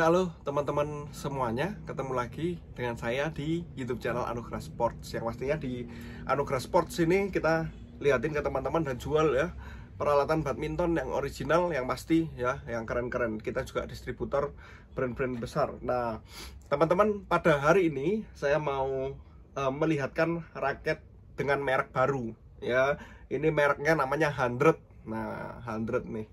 Ya halo teman-teman semuanya, ketemu lagi dengan saya di YouTube channel Anugerah Sports Yang pastinya di Anugerah Sports ini kita liatin ke teman-teman dan jual ya Peralatan badminton yang original, yang pasti ya, yang keren-keren Kita juga distributor brand-brand besar Nah teman-teman pada hari ini saya mau uh, melihatkan raket dengan merek baru ya Ini mereknya namanya Hundred Nah Hundred nih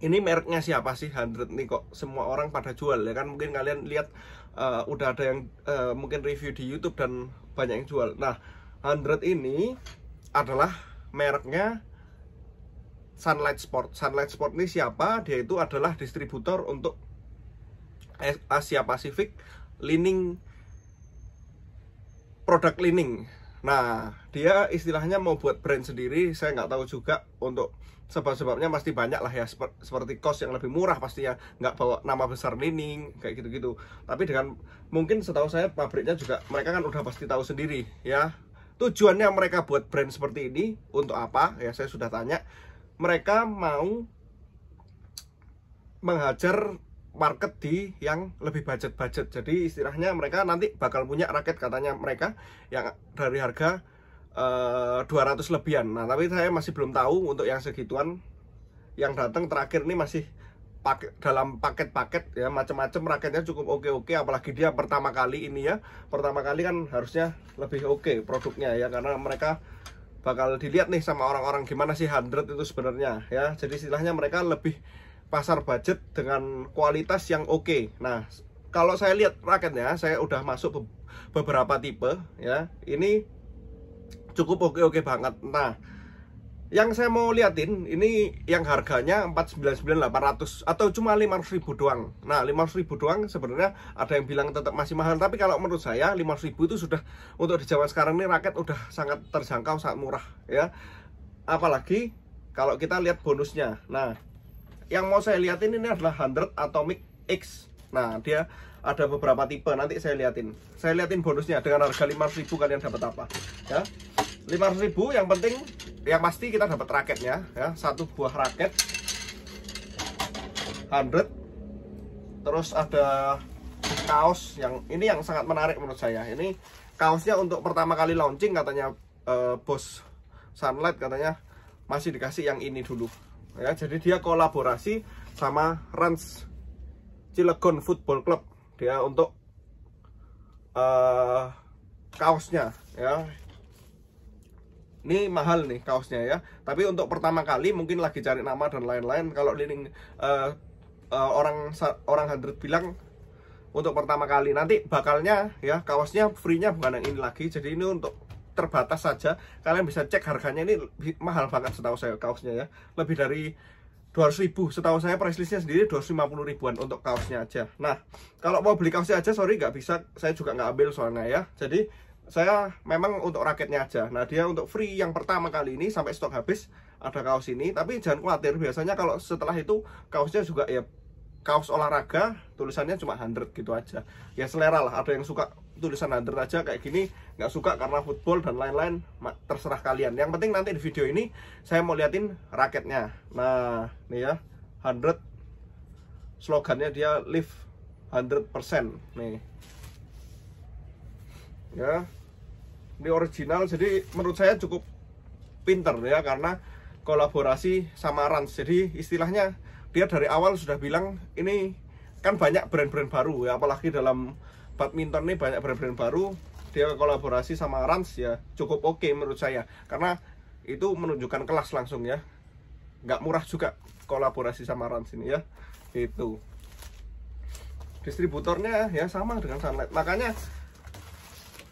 ini mereknya siapa sih Hundred nih kok semua orang pada jual ya kan mungkin kalian lihat uh, udah ada yang uh, mungkin review di YouTube dan banyak yang jual. Nah, Hundred ini adalah mereknya Sunlight Sport. Sunlight Sport ini siapa? Dia itu adalah distributor untuk eh, Asia Pasifik Lining produk Lining Nah, dia istilahnya mau buat brand sendiri, saya nggak tahu juga untuk sebab-sebabnya pasti banyak lah ya seperti kos yang lebih murah pastinya nggak bawa nama besar Nining kayak gitu-gitu tapi dengan mungkin setahu saya pabriknya juga mereka kan udah pasti tahu sendiri ya tujuannya mereka buat brand seperti ini untuk apa ya saya sudah tanya mereka mau menghajar market di yang lebih budget-budget jadi istilahnya mereka nanti bakal punya raket katanya mereka yang dari harga uh, eh, 200 lebihan nah tapi saya masih belum tahu untuk yang segituan yang datang terakhir ini masih paket dalam paket-paket ya macam-macam raketnya cukup oke-oke apalagi dia pertama kali ini ya pertama kali kan harusnya lebih oke produknya ya karena mereka bakal dilihat nih sama orang-orang gimana sih 100 itu sebenarnya ya jadi istilahnya mereka lebih pasar budget dengan kualitas yang oke. Okay. Nah, kalau saya lihat raketnya, saya udah masuk beberapa tipe ya. Ini cukup oke-oke okay -okay banget. Nah, yang saya mau liatin ini yang harganya 499.800 atau cuma 500.000 doang. Nah, 500.000 doang sebenarnya ada yang bilang tetap masih mahal, tapi kalau menurut saya 500.000 itu sudah untuk di jawa sekarang ini raket udah sangat terjangkau, sangat murah ya. Apalagi kalau kita lihat bonusnya. Nah, yang mau saya liatin ini adalah 100 Atomic X nah dia ada beberapa tipe nanti saya lihatin saya lihatin bonusnya dengan harga 5000 kalian dapat apa ya 5000 yang penting yang pasti kita dapat raketnya ya satu buah raket 100 terus ada kaos yang ini yang sangat menarik menurut saya ini kaosnya untuk pertama kali launching katanya eh, bos sunlight katanya masih dikasih yang ini dulu ya jadi dia kolaborasi sama Rans Cilegon Football Club dia untuk uh, kaosnya ya ini mahal nih kaosnya ya tapi untuk pertama kali mungkin lagi cari nama dan lain-lain kalau ini uh, uh, orang orang hundred bilang untuk pertama kali nanti bakalnya ya kaosnya free nya bukan yang ini lagi jadi ini untuk terbatas saja kalian bisa cek harganya ini mahal banget setahu saya kaosnya ya lebih dari 200 ribu setahu saya price listnya sendiri 250 ribuan untuk kaosnya aja nah kalau mau beli kaosnya aja sorry nggak bisa saya juga nggak ambil soalnya ya jadi saya memang untuk raketnya aja nah dia untuk free yang pertama kali ini sampai stok habis ada kaos ini tapi jangan khawatir biasanya kalau setelah itu kaosnya juga ya kaos olahraga tulisannya cuma 100 gitu aja ya selera lah ada yang suka tulisan under aja kayak gini nggak suka karena football dan lain-lain terserah kalian yang penting nanti di video ini saya mau liatin raketnya nah ini ya 100 slogannya dia live 100% nih ya ini original jadi menurut saya cukup pinter ya karena kolaborasi sama Rans jadi istilahnya dia dari awal sudah bilang ini kan banyak brand-brand baru ya apalagi dalam badminton ini banyak brand-brand baru dia kolaborasi sama Rans ya cukup oke okay menurut saya karena itu menunjukkan kelas langsung ya nggak murah juga kolaborasi sama Rans ini ya itu distributornya ya sama dengan Sunlight makanya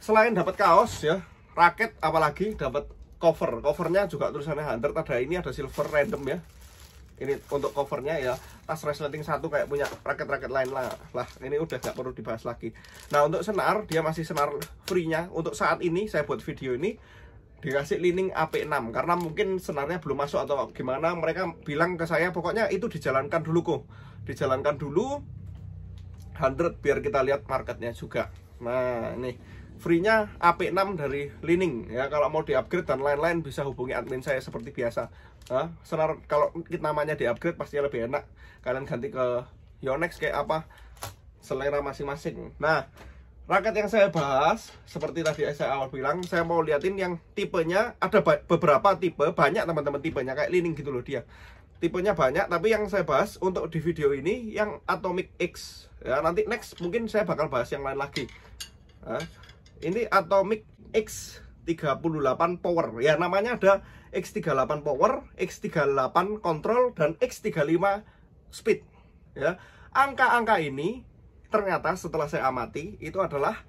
selain dapat kaos ya raket apalagi dapat cover covernya juga tulisannya hunter ada ini ada silver random ya ini untuk covernya ya tas resleting satu kayak punya raket-raket lain lah lah ini udah nggak perlu dibahas lagi nah untuk senar dia masih senar free nya untuk saat ini saya buat video ini dikasih lining AP6 karena mungkin senarnya belum masuk atau gimana mereka bilang ke saya pokoknya itu dijalankan dulu kok dijalankan dulu 100 biar kita lihat marketnya juga nah ini free-nya AP6 dari Lining ya kalau mau di-upgrade dan lain-lain bisa hubungi admin saya seperti biasa nah, senar kalau namanya di-upgrade pasti lebih enak kalian ganti ke Yonex kayak apa selera masing-masing nah raket yang saya bahas seperti tadi saya awal bilang saya mau liatin yang tipenya ada beberapa tipe banyak teman-teman tipenya kayak Lining gitu loh dia tipenya banyak tapi yang saya bahas untuk di video ini yang Atomic X ya nanti next mungkin saya bakal bahas yang lain lagi ini Atomic X38 Power ya namanya ada X38 Power, X38 Control dan X35 Speed ya. Angka-angka ini ternyata setelah saya amati itu adalah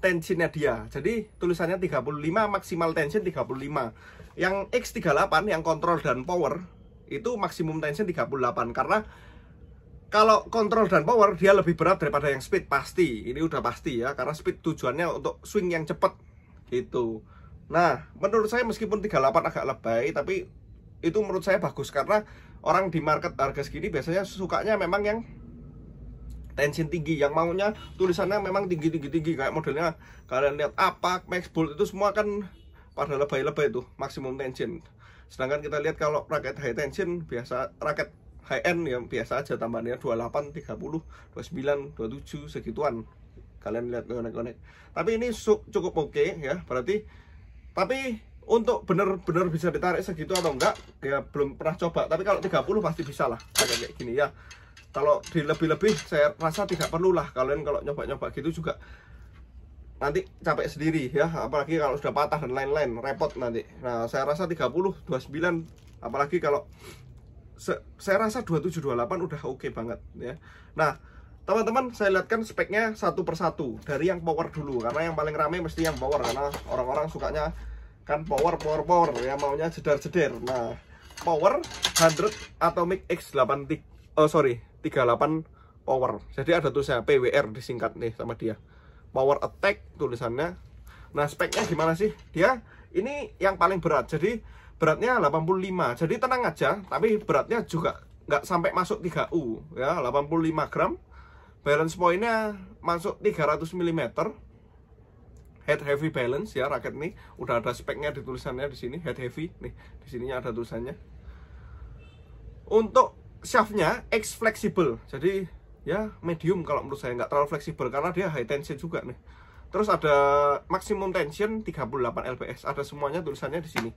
tensionnya dia. Jadi tulisannya 35 maksimal tension 35. Yang X38 yang Control dan power itu maksimum tension 38 karena kalau kontrol dan power dia lebih berat daripada yang speed pasti ini udah pasti ya karena speed tujuannya untuk swing yang cepat gitu nah menurut saya meskipun 38 agak lebay tapi itu menurut saya bagus karena orang di market harga segini biasanya sukanya memang yang tension tinggi yang maunya tulisannya memang tinggi tinggi tinggi kayak modelnya kalian lihat apa max bolt itu semua kan pada lebay-lebay itu maksimum tension sedangkan kita lihat kalau raket high tension biasa raket high end yang biasa aja tambahannya 28, 30, 29, 27 segituan kalian lihat konek-konek tapi ini cukup oke okay, ya berarti tapi untuk bener-bener bisa ditarik segitu atau enggak ya belum pernah coba tapi kalau 30 pasti bisa lah kayak, kayak gini ya kalau lebih lebih saya rasa tidak perlu lah kalian kalau nyoba-nyoba gitu juga nanti capek sendiri ya apalagi kalau sudah patah dan lain-lain repot nanti nah saya rasa 30 29 apalagi kalau saya rasa 2728 udah oke okay banget ya. Nah, teman-teman saya lihatkan speknya satu persatu dari yang power dulu karena yang paling rame mesti yang power karena orang-orang sukanya kan power power power ya maunya jedar-jedar. Nah, power 100 Atomic X8 oh sorry, 38 power. Jadi ada tuh saya PWR disingkat nih sama dia. Power attack tulisannya. Nah, speknya gimana sih? Dia ini yang paling berat. Jadi beratnya 85 jadi tenang aja tapi beratnya juga nggak sampai masuk 3U ya 85 gram balance pointnya masuk 300 mm head heavy balance ya raket ini udah ada speknya di tulisannya di sini head heavy nih di sininya ada tulisannya untuk shaftnya X flexible, jadi ya medium kalau menurut saya nggak terlalu fleksibel karena dia high tension juga nih terus ada maksimum tension 38 lps. ada semuanya tulisannya di sini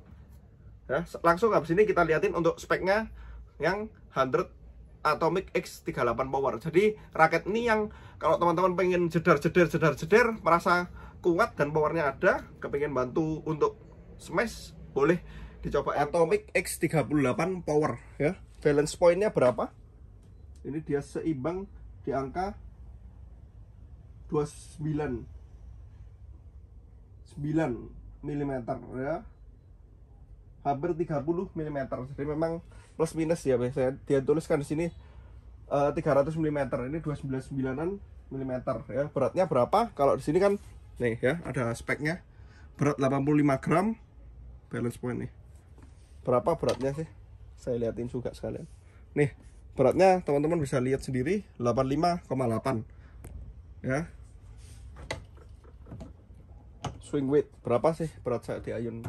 ya langsung habis ini kita liatin untuk speknya yang 100 Atomic X38 Power jadi raket ini yang kalau teman-teman pengen jedar jedar jedar jedar merasa kuat dan powernya ada kepingin bantu untuk smash boleh dicoba Atomic X38 Power ya balance pointnya berapa ini dia seimbang di angka 29 9 mm ya hampir 30 mm jadi memang plus minus ya biasanya dia tuliskan di sini uh, 300 mm ini 299 mm ya beratnya berapa kalau di sini kan nih ya ada speknya berat 85 gram balance point nih berapa beratnya sih saya lihatin juga sekalian nih beratnya teman-teman bisa lihat sendiri 85,8 ya swing weight berapa sih berat saya di ayun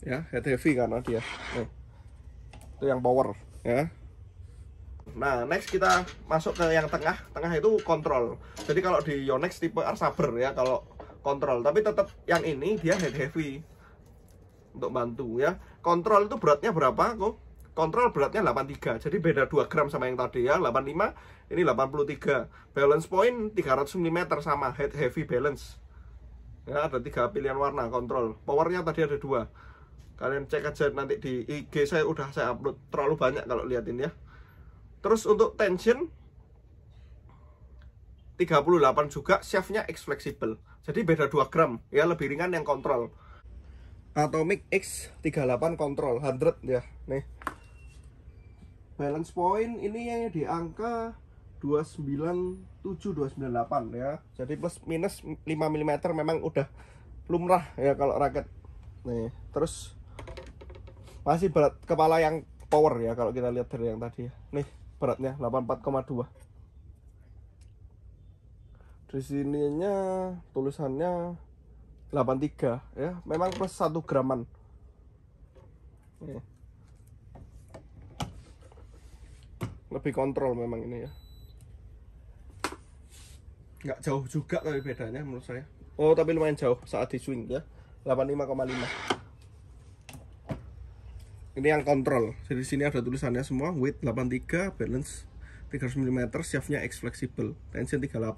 ya head heavy karena dia ya. Nih. itu yang power ya Nah, next kita masuk ke yang tengah. Tengah itu kontrol. Jadi kalau di Yonex tipe R Saber ya kalau kontrol, tapi tetap yang ini dia head heavy untuk bantu ya. Kontrol itu beratnya berapa kok? Kontrol beratnya 83. Jadi beda 2 gram sama yang tadi ya, 85, ini 83. Balance point 300 mm sama head heavy balance. Ya, ada tiga pilihan warna kontrol. Powernya tadi ada dua kalian cek aja nanti di IG saya udah saya upload terlalu banyak kalau liatin ya terus untuk tension 38 juga shaftnya X fleksibel jadi beda 2 gram ya lebih ringan yang kontrol Atomic X38 kontrol 100 ya nih balance point ini yang di angka 297 298 ya jadi plus minus 5 mm memang udah lumrah ya kalau raket nih terus masih berat kepala yang power ya kalau kita lihat dari yang tadi ya. nih beratnya 84,2 di sininya tulisannya 83 ya memang plus 1 graman lebih kontrol memang ini ya nggak jauh juga tapi bedanya menurut saya oh tapi lumayan jauh saat di swing ya 85,5 ini yang kontrol jadi sini ada tulisannya semua width 83 balance 300 mm shaftnya X flexible tension 38 nah.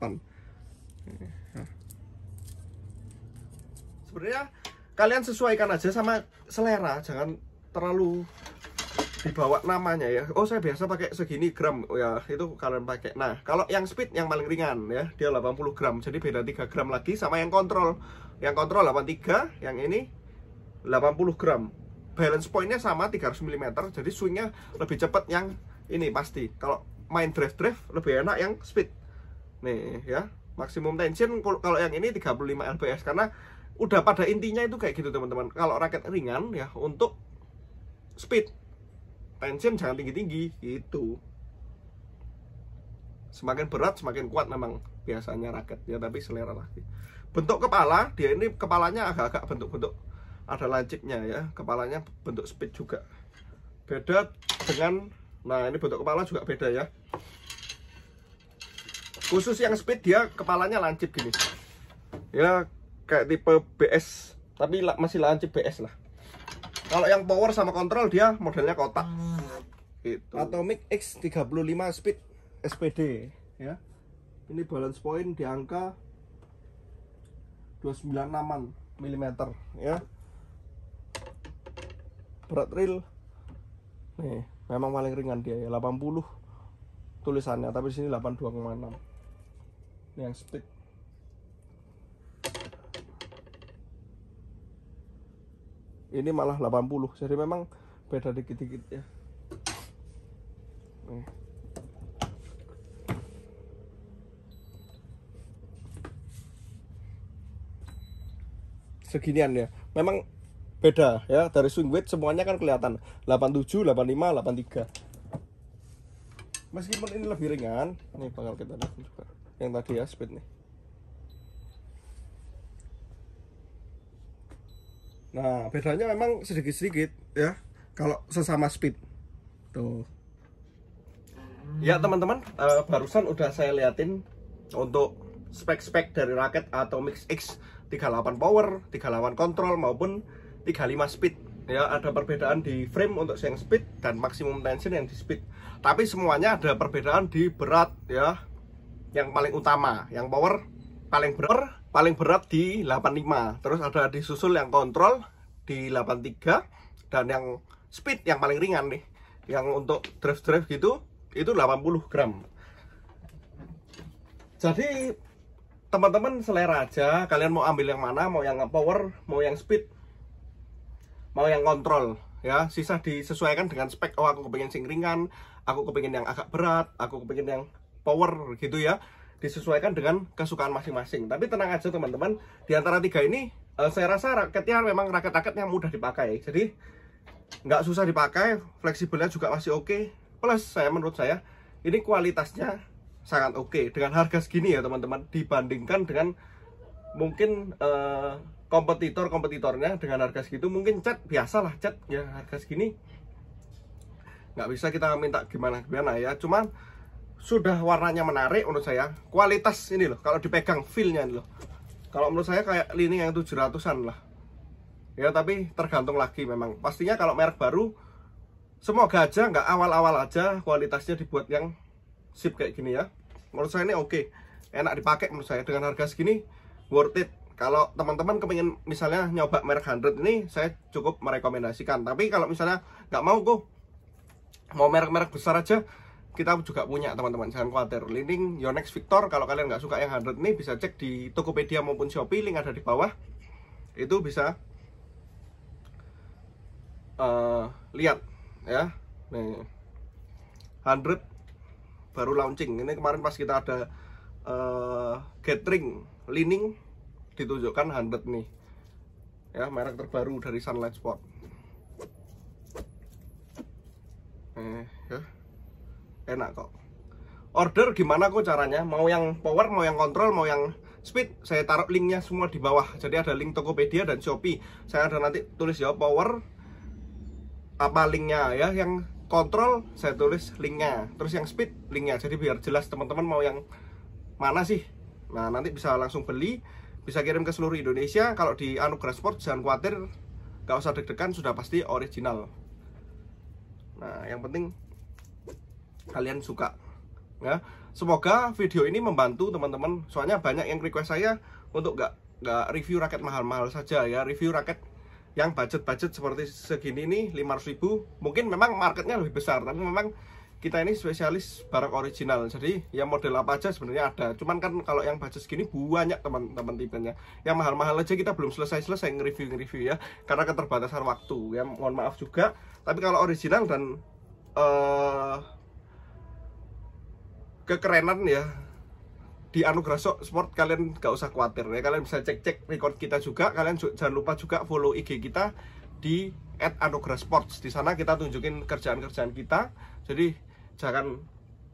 sebenarnya kalian sesuaikan aja sama selera jangan terlalu dibawa namanya ya oh saya biasa pakai segini gram oh ya itu kalian pakai nah kalau yang speed yang paling ringan ya dia 80 gram jadi beda 3 gram lagi sama yang kontrol yang kontrol 83 yang ini 80 gram balance pointnya sama 300 mm jadi swingnya lebih cepat yang ini pasti kalau main drift drift lebih enak yang speed nih ya maksimum tension kalau yang ini 35 lbs karena udah pada intinya itu kayak gitu teman-teman kalau raket ringan ya untuk speed tension jangan tinggi-tinggi gitu semakin berat semakin kuat memang biasanya raket ya tapi selera lagi bentuk kepala dia ini kepalanya agak-agak bentuk-bentuk ada lancipnya ya kepalanya bentuk speed juga beda dengan nah ini bentuk kepala juga beda ya khusus yang speed dia kepalanya lancip gini ya kayak tipe BS tapi masih lancip BS lah kalau yang power sama kontrol dia modelnya kotak itu Atomic X35 Speed SPD ya ini balance point di angka 296 mm ya berat real nih memang paling ringan dia ya 80 tulisannya tapi di sini 82,6 ini yang stick ini malah 80 jadi memang beda dikit-dikit ya nih. seginian ya memang beda ya dari swing weight semuanya kan kelihatan 87 85 83 meskipun ini lebih ringan ini bakal kita lihat juga yang tadi ya speed nih nah bedanya memang sedikit-sedikit ya kalau sesama speed tuh ya teman-teman uh, barusan udah saya liatin untuk spek-spek dari raket atau Mix X 38 power 38 kontrol maupun 35 speed ya ada perbedaan di frame untuk yang speed dan maksimum tension yang di speed tapi semuanya ada perbedaan di berat ya yang paling utama yang power paling berat paling berat di 85 terus ada disusul yang kontrol di 83 dan yang speed yang paling ringan nih yang untuk drift drift gitu itu 80 gram jadi teman-teman selera aja kalian mau ambil yang mana mau yang power mau yang speed mau yang kontrol ya sisa disesuaikan dengan spek oh aku kepengen sing ringan aku kepengen yang agak berat aku kepengen yang power gitu ya disesuaikan dengan kesukaan masing-masing tapi tenang aja teman-teman di antara tiga ini uh, saya rasa raketnya memang raket-raket yang mudah dipakai jadi nggak susah dipakai fleksibelnya juga masih oke okay. plus saya menurut saya ini kualitasnya sangat oke okay. dengan harga segini ya teman-teman dibandingkan dengan mungkin uh, kompetitor-kompetitornya dengan harga segitu mungkin cat biasalah cat ya harga segini nggak bisa kita minta gimana-gimana ya cuman sudah warnanya menarik menurut saya kualitas ini loh kalau dipegang feelnya loh kalau menurut saya kayak lini yang 700an lah ya tapi tergantung lagi memang pastinya kalau merek baru semoga aja nggak awal-awal aja kualitasnya dibuat yang sip kayak gini ya menurut saya ini oke okay. enak dipakai menurut saya dengan harga segini worth it kalau teman-teman kepingin misalnya nyoba merek 100 ini saya cukup merekomendasikan tapi kalau misalnya nggak mau go mau merek-merek besar aja kita juga punya teman-teman jangan khawatir link next Victor kalau kalian nggak suka yang 100 ini bisa cek di Tokopedia maupun Shopee link ada di bawah itu bisa uh, lihat ya nih 100 baru launching ini kemarin pas kita ada uh, gathering lining ditunjukkan 100 nih ya merek terbaru dari Sunlight Sport eh, ya. enak kok order gimana kok caranya mau yang power mau yang kontrol mau yang speed saya taruh linknya semua di bawah jadi ada link Tokopedia dan Shopee saya ada nanti tulis ya power apa linknya ya yang kontrol saya tulis linknya terus yang speed linknya jadi biar jelas teman-teman mau yang mana sih nah nanti bisa langsung beli bisa kirim ke seluruh Indonesia kalau di Anugerah Sport jangan khawatir nggak usah deg-degan sudah pasti original nah yang penting kalian suka ya semoga video ini membantu teman-teman soalnya banyak yang request saya untuk gak, nggak review raket mahal-mahal saja ya review raket yang budget-budget seperti segini nih 500 ribu mungkin memang marketnya lebih besar tapi memang kita ini spesialis barang original jadi yang model apa aja sebenarnya ada cuman kan kalau yang budget segini banyak teman-teman tipenya yang mahal-mahal aja kita belum selesai-selesai nge-review-review nge ya karena keterbatasan waktu ya mohon maaf juga tapi kalau original dan uh, kekerenan ya di Anugerah Sport kalian gak usah khawatir ya kalian bisa cek-cek record kita juga kalian jangan lupa juga follow IG kita di @anugerah sports di sana kita tunjukin kerjaan-kerjaan kita jadi jangan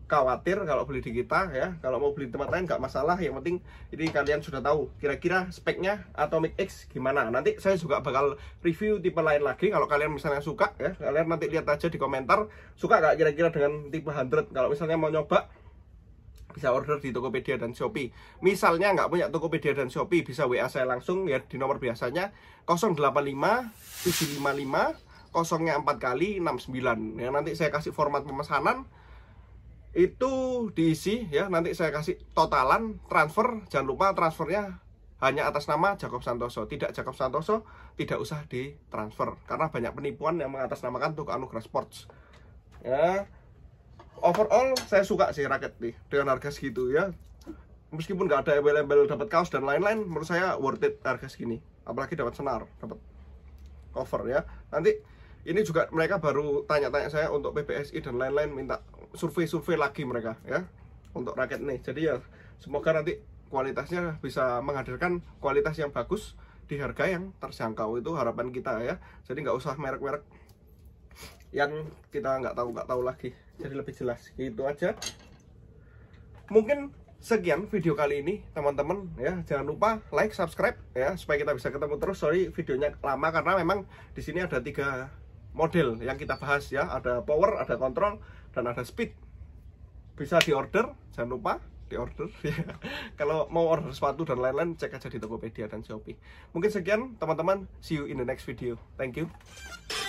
khawatir kalau beli di kita ya kalau mau beli di tempat lain nggak masalah yang penting ini kalian sudah tahu kira-kira speknya Atomic X gimana nanti saya juga bakal review tipe lain lagi kalau kalian misalnya suka ya kalian nanti lihat aja di komentar suka nggak kira-kira dengan tipe 100 kalau misalnya mau nyoba bisa order di Tokopedia dan Shopee misalnya nggak punya Tokopedia dan Shopee bisa WA saya langsung ya di nomor biasanya 085 755 kosongnya 4 kali 69 ya nanti saya kasih format pemesanan itu diisi ya nanti saya kasih totalan transfer jangan lupa transfernya hanya atas nama jacob Santoso tidak jacob Santoso tidak usah ditransfer karena banyak penipuan yang mengatasnamakan Tuku Anugrah Sports ya overall saya suka sih raket nih dengan harga segitu ya meskipun nggak ada embel-embel dapat kaos dan lain-lain menurut saya worth it harga segini apalagi dapat senar dapat cover ya nanti ini juga mereka baru tanya-tanya saya untuk PPSI dan lain-lain minta survei-survei lagi mereka ya untuk raket ini jadi ya semoga nanti kualitasnya bisa menghadirkan kualitas yang bagus di harga yang terjangkau itu harapan kita ya jadi nggak usah merek-merek yang kita nggak tahu nggak tahu lagi jadi lebih jelas itu aja mungkin sekian video kali ini teman-teman ya jangan lupa like subscribe ya supaya kita bisa ketemu terus sorry videonya lama karena memang di sini ada tiga model yang kita bahas ya ada power ada kontrol dan ada speed bisa diorder jangan lupa diorder ya. kalau mau order sepatu dan lain-lain cek aja di Tokopedia dan Shopee mungkin sekian teman-teman see you in the next video thank you